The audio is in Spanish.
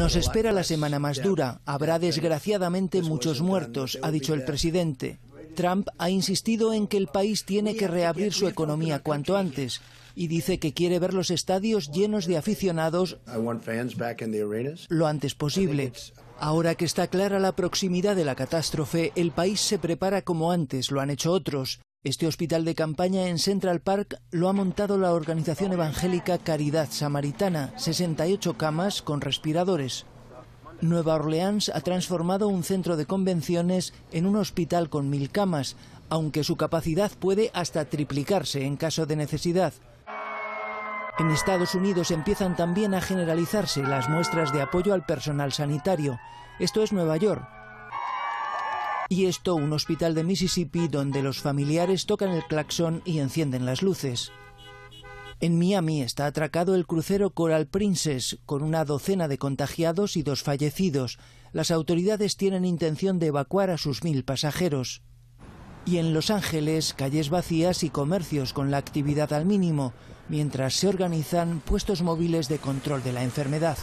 Nos espera la semana más dura. Habrá desgraciadamente muchos muertos, ha dicho el presidente. Trump ha insistido en que el país tiene que reabrir su economía cuanto antes y dice que quiere ver los estadios llenos de aficionados lo antes posible. Ahora que está clara la proximidad de la catástrofe, el país se prepara como antes lo han hecho otros. Este hospital de campaña en Central Park lo ha montado la organización evangélica Caridad Samaritana, 68 camas con respiradores. Nueva Orleans ha transformado un centro de convenciones en un hospital con mil camas, aunque su capacidad puede hasta triplicarse en caso de necesidad. En Estados Unidos empiezan también a generalizarse las muestras de apoyo al personal sanitario. Esto es Nueva York, y esto un hospital de Mississippi donde los familiares tocan el claxon y encienden las luces. En Miami está atracado el crucero Coral Princess, con una docena de contagiados y dos fallecidos. Las autoridades tienen intención de evacuar a sus mil pasajeros. Y en Los Ángeles, calles vacías y comercios con la actividad al mínimo, mientras se organizan puestos móviles de control de la enfermedad.